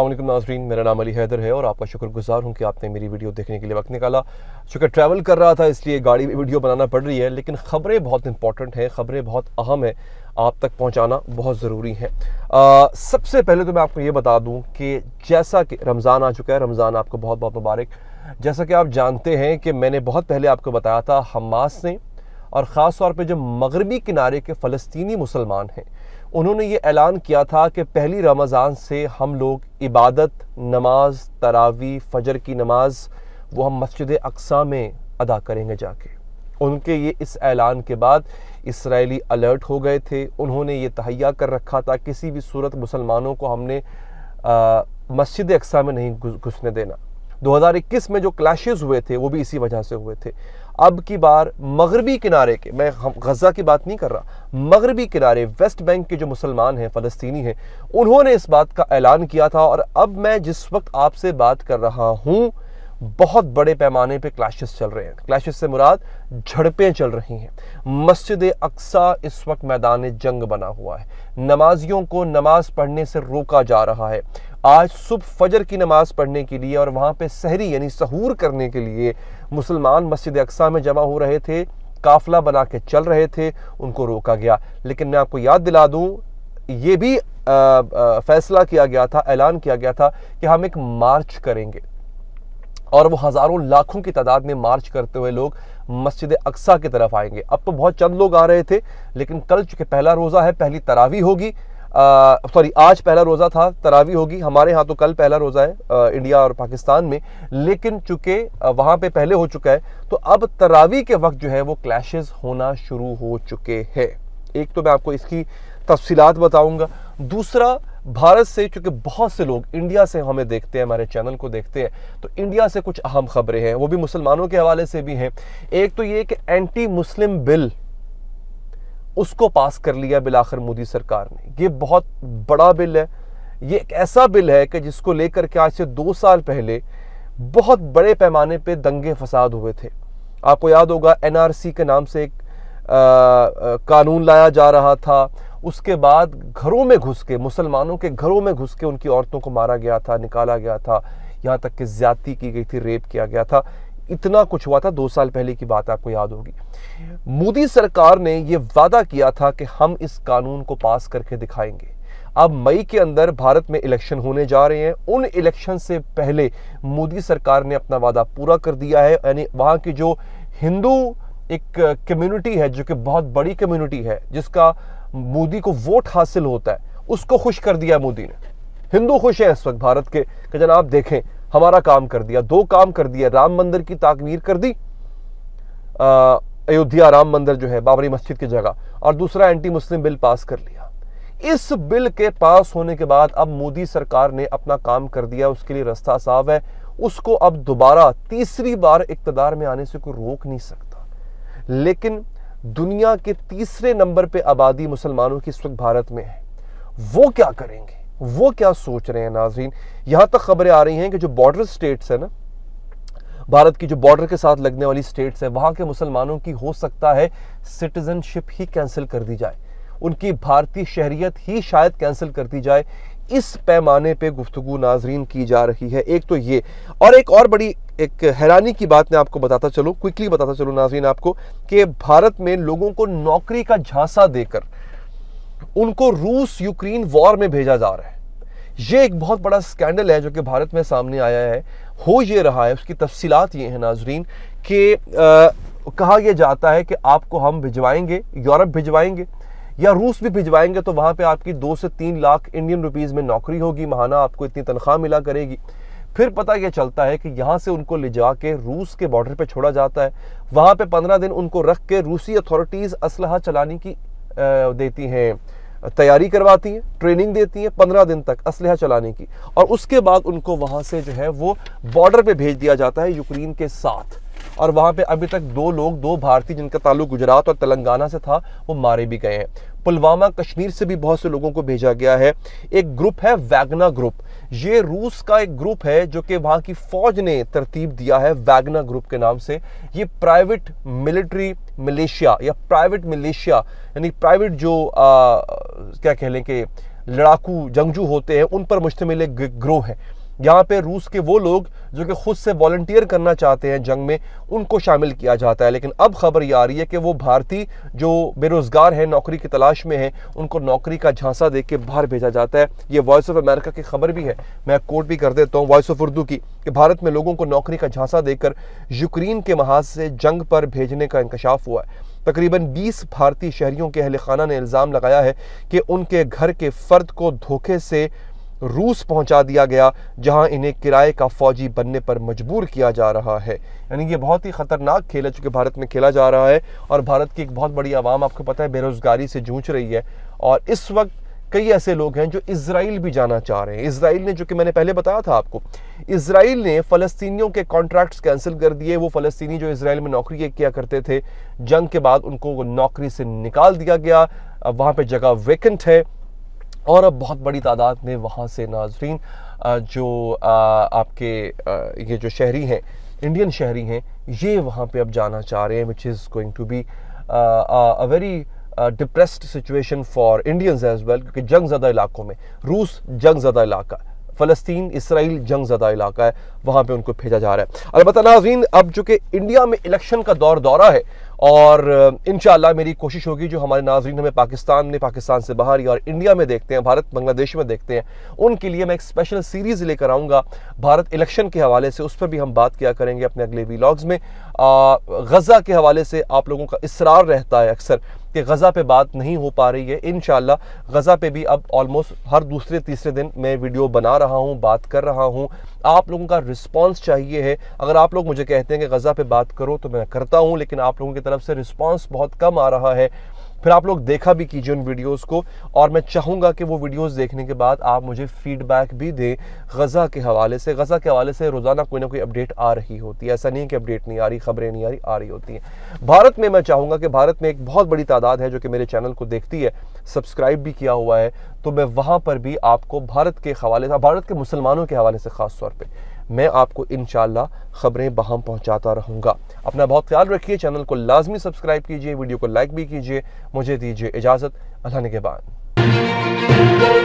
अल्लाम नाजरीन मेरा नाम अली हैदर है और आपका शुक्रगुजार हूँ कि आपने मेरी वीडियो देखने के लिए वक्त निकाला शुक्र ट्रैवल कर रहा था इसलिए गाड़ी वीडियो बनाना पड़ रही है लेकिन ख़बरें बहुत इंपॉर्टेंट हैं ख़बरें बहुत अहम हैं आप तक पहुँचाना बहुत ज़रूरी है आ, सबसे पहले तो मैं आपको ये बता दूँ कि जैसा कि रमज़ान आ चुका है रमज़ान आपको बहुत बहुत मुबारक जैसा कि आप जानते हैं कि मैंने बहुत पहले आपको बताया था हमास ने और ख़ास तौर पर जो मगरबी किनारे के फ़लस्तनी मुसलमान हैं उन्होंने ये ऐलान किया था कि पहली रमज़ान से हम लोग इबादत नमाज तरावी फजर की नमाज वो हम मस्जिद अकसा में अदा करेंगे जाके उनके ये इस ऐलान के बाद इसराइली अलर्ट हो गए थे उन्होंने ये तहैया कर रखा था किसी भी सूरत मुसलमानों को हमने मस्जिद अकसा में नहीं घुसने देना 2021 में जो क्लैशेज हुए थे वो भी इसी वजह से हुए थे अब की बार मगरबी किनारे के मैं गज़ा की बात नहीं कर रहा मगरबी किनारे वेस्ट बैंक के जो मुसलमान हैं फ़लस्तीनी हैं उन्होंने इस बात का ऐलान किया था और अब मैं जिस वक्त आपसे बात कर रहा हूँ बहुत बड़े पैमाने पे क्लैशेस चल रहे हैं क्लैशेस से मुराद झड़पें चल रही हैं मस्जिद अक्सा इस वक्त मैदान जंग बना हुआ है नमाजियों को नमाज पढ़ने से रोका जा रहा है आज सुबह फजर की नमाज़ पढ़ने के लिए और वहाँ पे सहरी यानी सहूर करने के लिए मुसलमान मस्जिद अक्सा में जमा हो रहे थे काफिला बना के चल रहे थे उनको रोका गया लेकिन मैं आपको याद दिला दूँ ये भी आ, आ, फैसला किया गया था ऐलान किया गया था कि हम एक मार्च करेंगे और वो हज़ारों लाखों की तादाद में मार्च करते हुए लोग मस्जिद अक्सा की तरफ आएंगे अब तो बहुत चंद लोग आ रहे थे लेकिन कल चूँकि पहला रोज़ा है पहली तरावी होगी सॉरी आज पहला रोज़ा था तरावी होगी हमारे यहाँ तो कल पहला रोज़ा है आ, इंडिया और पाकिस्तान में लेकिन चूँकि वहाँ पे पहले हो चुका है तो अब तरावी के वक्त जो है वो क्लैशेस होना शुरू हो चुके हैं एक तो मैं आपको इसकी तफसीत बताऊँगा दूसरा भारत से चूँकि बहुत से लोग इंडिया से हमें देखते हैं हमारे चैनल को देखते हैं तो इंडिया से कुछ अहम खबरें हैं वो भी मुसलमानों के हवाले से भी हैं एक तो ये कि एंटी मुस्लिम बिल उसको पास कर लिया बिलाखिर मोदी सरकार ने ये बहुत बड़ा बिल है ये एक ऐसा बिल है कि जिसको लेकर के आज से दो साल पहले बहुत बड़े पैमाने पे दंगे फसाद हुए थे आपको याद होगा एनआरसी के नाम से एक आ, आ, कानून लाया जा रहा था उसके बाद घरों में घुस के मुसलमानों के घरों में घुस के उनकी औरतों को मारा गया था निकाला गया था यहाँ तक कि ज्यादती की गई थी रेप किया गया था इतना कुछ हुआ था दो साल पहले की बात आपको याद होगी मोदी सरकार ने यह वादा किया था कि हम इस कानून को पास करके दिखाएंगे अब मई के अंदर भारत में इलेक्शन होने जा रहे हैं उन इलेक्शन से पहले मोदी सरकार ने अपना वादा पूरा कर दिया है यानी वहां की जो हिंदू एक कम्युनिटी है जो कि बहुत बड़ी कम्युनिटी है जिसका मोदी को वोट हासिल होता है उसको खुश कर दिया मोदी ने हिंदू खुश है इस वक्त भारत के जनाब देखें हमारा काम कर दिया दो काम कर दिया राम मंदिर की ताकमीर कर दी अयोध्या राम मंदिर जो है बाबरी मस्जिद की जगह और दूसरा एंटी मुस्लिम बिल पास कर लिया इस बिल के पास होने के बाद अब मोदी सरकार ने अपना काम कर दिया उसके लिए रास्ता साफ है उसको अब दोबारा तीसरी बार इकतदार में आने से कोई रोक नहीं सकता लेकिन दुनिया के तीसरे नंबर पे आबादी मुसलमानों की इस वक्त भारत में है वो क्या करेंगे वो क्या सोच रहे हैं नाजरीन यहां तक खबरें आ रही हैं कि जो बॉर्डर स्टेट्स हैं ना भारत की जो बॉर्डर के साथ लगने वाली स्टेट्स हैं वहां के मुसलमानों की हो सकता है सिटीजनशिप ही कैंसिल कर दी जाए उनकी भारतीय शहरीत ही शायद कैंसिल कर दी जाए इस पैमाने पे गुफ्तु नाजरीन की जा रही है एक तो ये और एक और बड़ी एक हैरानी की बात मैं आपको बताता चलूँ क्विकली बताता चलूँ नाजरीन आपको कि भारत में लोगों को नौकरी का झांसा देकर उनको रूस यूक्रेन वॉर में भेजा जा रहा है ये एक बहुत बड़ा स्कैंडल है जो कि भारत में सामने आया है हो ये रहा है उसकी तफसीत ये है नाजरीन कि कहा यह जाता है कि आपको हम भिजवाएंगे यूरोप भिजवाएंगे या रूस भी भिजवाएंगे तो वहां पे आपकी दो से तीन लाख इंडियन रुपीज़ में नौकरी होगी महाना आपको इतनी तनख्वाह मिला करेगी फिर पता यह चलता है कि यहां से उनको ले जा के रूस के बॉर्डर पे छोड़ा जाता है वहां पे पंद्रह दिन उनको रख के रूसी अथॉरिटीज़ असलहा चलाने की देती हैं तैयारी करवाती हैं ट्रेनिंग देती हैं पंद्रह दिन तक असलहा चलाने की और उसके बाद उनको वहाँ से जो है वो बॉर्डर पे भेज दिया जाता है यूक्रेन के साथ और वहाँ पे अभी तक दो लोग दो भारतीय जिनका ताल्लुक गुजरात और तेलंगाना से था वो मारे भी गए हैं पुलवामा कश्मीर से भी बहुत से लोगों को भेजा गया है एक ग्रुप है वैगना ग्रुप ये रूस का एक ग्रुप है जो कि वहां की फौज ने तरतीब दिया है वैगना ग्रुप के नाम से ये प्राइवेट मिलिट्री मलेशिया या प्राइवेट मलेशिया यानी प्राइवेट जो आ, क्या कह लें कि लड़ाकू जंगजू होते हैं उन पर मुश्तमिल एक ग्रोह है यहाँ पे रूस के वो लोग जो कि खुद से वॉल्टियर करना चाहते हैं जंग में उनको शामिल किया जाता है लेकिन अब खबर ये आ रही है कि वो भारतीय जो बेरोज़गार हैं नौकरी की तलाश में हैं उनको नौकरी का झांसा दे के बाहर भेजा जाता है ये वॉइस ऑफ अमेरिका की खबर भी है मैं कोट भी कर देता हूँ वॉइस ऑफ उर्दू की कि भारत में लोगों को नौकरी का झांसा देकर यूक्रेन के महाज से जंग पर भेजने का इंकशाफ हुआ है तकरीबन 20 भारतीय शहरियों के अहल खाना ने इल्ज़ाम लगाया है कि उनके घर के फ़र्द को धोखे से रूस पहुंचा दिया गया जहां इन्हें किराए का फौजी बनने पर मजबूर किया जा रहा है यानी ये बहुत ही ख़तरनाक खेल है चूँकि भारत में खेला जा रहा है और भारत की एक बहुत बड़ी आवाम आपको पता है बेरोज़गारी से जूझ रही है और इस वक्त कई ऐसे लोग हैं जो इसराइल भी जाना चाह रहे हैं इसराइल ने जो कि मैंने पहले बताया था आपको इसराइल ने फलस्तियों के कॉन्ट्रैक्ट्स कैंसिल कर दिए वो फ़लस्तीनी जो इसराइल में नौकरी किया करते थे जंग के बाद उनको नौकरी से निकाल दिया गया वहाँ पर जगह वेकेंट है और अब बहुत बड़ी तादाद में वहाँ से नाजरीन जो आपके ये जो शहरी हैं इंडियन शहरी हैं ये वहाँ पे अब जाना चाह रहे हैं which is going to be a very depressed situation for Indians as well क्योंकि जंग ज़्यादा इलाकों में रूस जंग ज़दा इलाका फ़लस्तीन इसराइल जंग ज़्यादा इलाका है वहाँ पे उनको भेजा जा रहा है अलबत् नाजीन अब चूँकि इंडिया में इलेक्शन का दौर दौरा है और इन मेरी कोशिश होगी जो हमारे नाजरीन हमें पाकिस्तान में पाकिस्तान से बाहर या और इंडिया में देखते हैं भारत बांग्लादेश में देखते हैं उनके लिए मैं एक स्पेशल सीरीज़ लेकर आऊँगा भारत इलेक्शन के हवाले से उस पर भी हम बात किया करेंगे अपने अगले वीलॉग्स में गज़ा के हवाले से आप लोगों का इसरार रहता है अक्सर कि गज़ा पे बात नहीं हो पा रही है इन गज़ा पे भी अब ऑलमोस्ट हर दूसरे तीसरे दिन मैं वीडियो बना रहा हूँ बात कर रहा हूँ आप लोगों का रिस्पांस चाहिए है अगर आप लोग मुझे कहते हैं कि गज़ा पे बात करो तो मैं करता हूँ लेकिन आप लोगों की तरफ से रिस्पांस बहुत कम आ रहा है फिर आप लोग देखा भी कीजिए उन वीडियोस को और मैं चाहूँगा कि वो वीडियोस देखने के बाद आप मुझे फीडबैक भी दें गज़ा के हवाले से गज़ा के हवाले से रोज़ाना कोई ना कोई अपडेट आ रही होती है ऐसा नहीं है कि अपडेट नहीं आ रही खबरें नहीं आ रही आ रही होती हैं भारत में मैं चाहूँगा कि भारत में एक बहुत बड़ी तादाद है जो कि मेरे चैनल को देखती है सब्सक्राइब भी किया हुआ है तो मैं वहाँ पर भी आपको भारत के हवाले से भारत के मुसलमानों के हवाले से ख़ास तौर पर मैं आपको इन खबरें बहम पहुंचाता रहूंगा अपना बहुत ख्याल रखिए चैनल को लाजमी सब्सक्राइब कीजिए वीडियो को लाइक भी कीजिए मुझे दीजिए इजाज़त अल्लाह के बाद